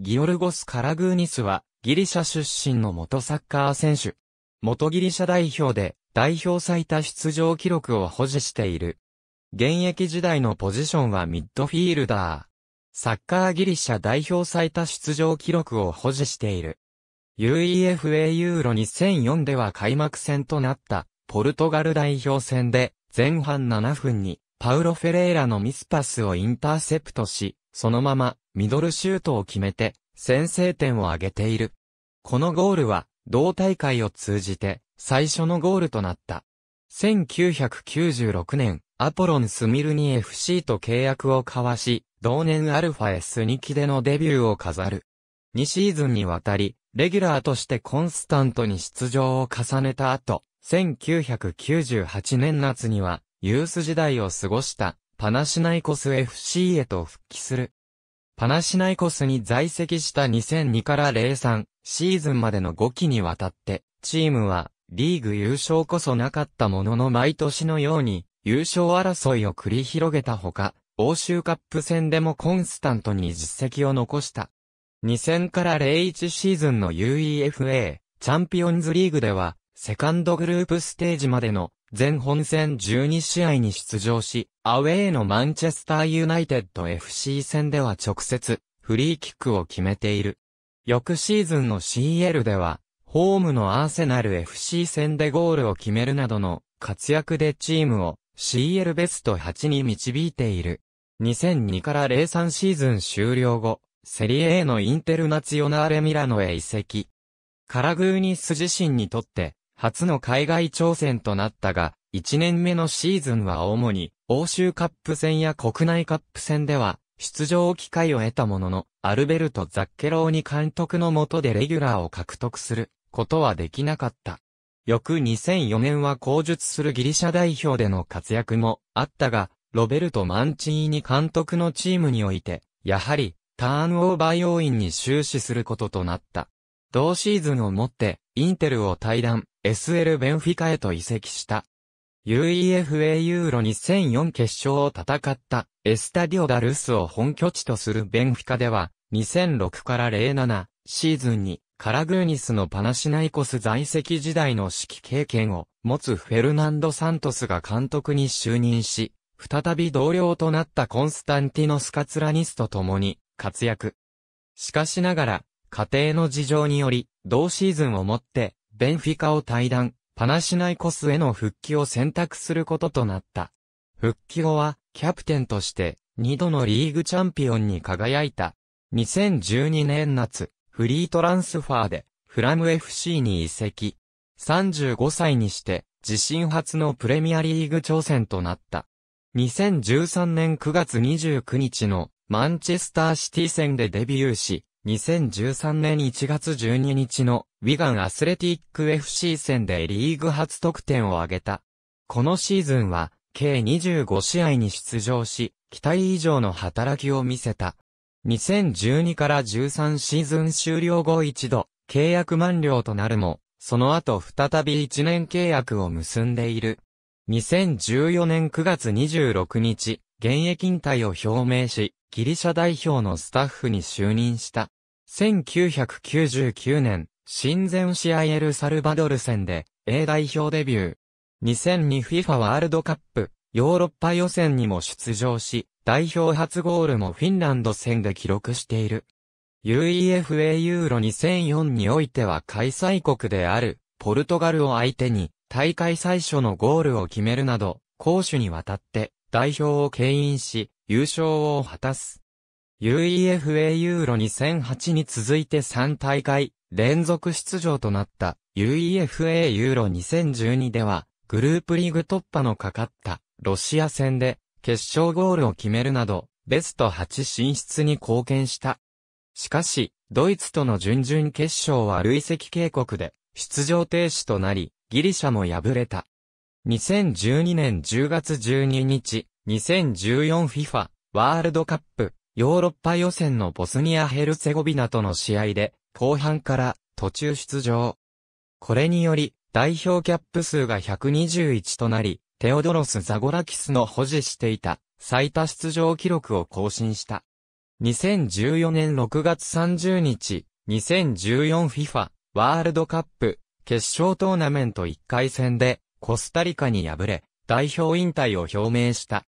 ギオルゴス・カラグーニスは、ギリシャ出身の元サッカー選手。元ギリシャ代表で、代表最多出場記録を保持している。現役時代のポジションはミッドフィールダー。サッカーギリシャ代表最多出場記録を保持している。UEFA ユーロ2004では開幕戦となった、ポルトガル代表戦で、前半7分に、パウロ・フェレイラのミスパスをインターセプトし、そのまま、ミドルシュートを決めて、先制点を挙げている。このゴールは、同大会を通じて、最初のゴールとなった。1996年、アポロン・スミルニ FC と契約を交わし、同年アルファ S2 期でのデビューを飾る。2シーズンにわたり、レギュラーとしてコンスタントに出場を重ねた後、1998年夏には、ユース時代を過ごしたパナシナイコス FC へと復帰する。パナシナイコスに在籍した2002から03シーズンまでの5期にわたって、チームはリーグ優勝こそなかったものの毎年のように優勝争いを繰り広げたほか、欧州カップ戦でもコンスタントに実績を残した。2000から01シーズンの UEFA チャンピオンズリーグでは、セカンドグループステージまでの全本戦12試合に出場し、アウェーのマンチェスターユナイテッド FC 戦では直接、フリーキックを決めている。翌シーズンの CL では、ホームのアーセナル FC 戦でゴールを決めるなどの活躍でチームを CL ベスト8に導いている。2002から03シーズン終了後、セリエ A のインテルナツヨナーレミラノへ移籍。カラグーニス自身にとって、初の海外挑戦となったが、1年目のシーズンは主に欧州カップ戦や国内カップ戦では出場機会を得たものの、アルベルト・ザッケローニ監督の下でレギュラーを獲得することはできなかった。翌2004年は後述するギリシャ代表での活躍もあったが、ロベルト・マンチーニ監督のチームにおいて、やはりターンオーバー要因に終始することとなった。同シーズンをもって、インテルを退団、SL ベンフィカへと移籍した。UEFA ユーロ2004決勝を戦ったエスタディオダルスを本拠地とするベンフィカでは2006から07シーズンにカラグーニスのパナシナイコス在籍時代の指揮経験を持つフェルナンド・サントスが監督に就任し、再び同僚となったコンスタンティノス・カツラニスと共に活躍。しかしながら家庭の事情により同シーズンをもってベンフィカを退団、パナシナイコスへの復帰を選択することとなった。復帰後は、キャプテンとして、2度のリーグチャンピオンに輝いた。2012年夏、フリートランスファーで、フラム FC に移籍。35歳にして、自身初のプレミアリーグ挑戦となった。2013年9月29日のマンチェスターシティ戦でデビューし、2013年1月12日のウィガンアスレティック FC 戦でリーグ初得点を挙げた。このシーズンは、計25試合に出場し、期待以上の働きを見せた。2012から13シーズン終了後一度、契約満了となるも、その後再び1年契約を結んでいる。2014年9月26日、現役引退を表明し、ギリシャ代表のスタッフに就任した。1999年、親善試合エルサルバドル戦で A 代表デビュー。2002FIFA ワールドカップヨーロッパ予選にも出場し、代表初ゴールもフィンランド戦で記録している。UEFA ユーロ2004においては開催国であるポルトガルを相手に大会最初のゴールを決めるなど、攻守にわたって代表を牽引し優勝を果たす。UEFA ユーロ2008に続いて3大会連続出場となった UEFA ユーロ2012ではグループリーグ突破のかかったロシア戦で決勝ゴールを決めるなどベスト8進出に貢献した。しかし、ドイツとの準々決勝は累積警告で出場停止となり、ギリシャも敗れた。2012年10月12日、2014FIFA ワールドカップヨーロッパ予選のボスニア・ヘルセゴビナとの試合で、後半から途中出場。これにより、代表キャップ数が121となり、テオドロス・ザゴラキスの保持していた最多出場記録を更新した。2014年6月30日、2014FIFA ワールドカップ決勝トーナメント1回戦でコスタリカに敗れ、代表引退を表明した。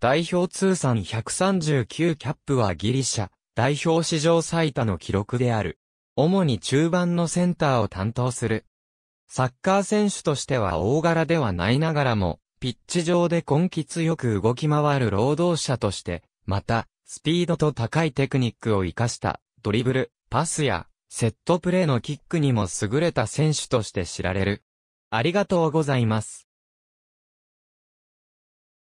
代表通算139キャップはギリシャ、代表史上最多の記録である。主に中盤のセンターを担当する。サッカー選手としては大柄ではないながらも、ピッチ上で根気強く動き回る労働者として、また、スピードと高いテクニックを活かしたドリブル、パスやセットプレーのキックにも優れた選手として知られる。ありがとうございます。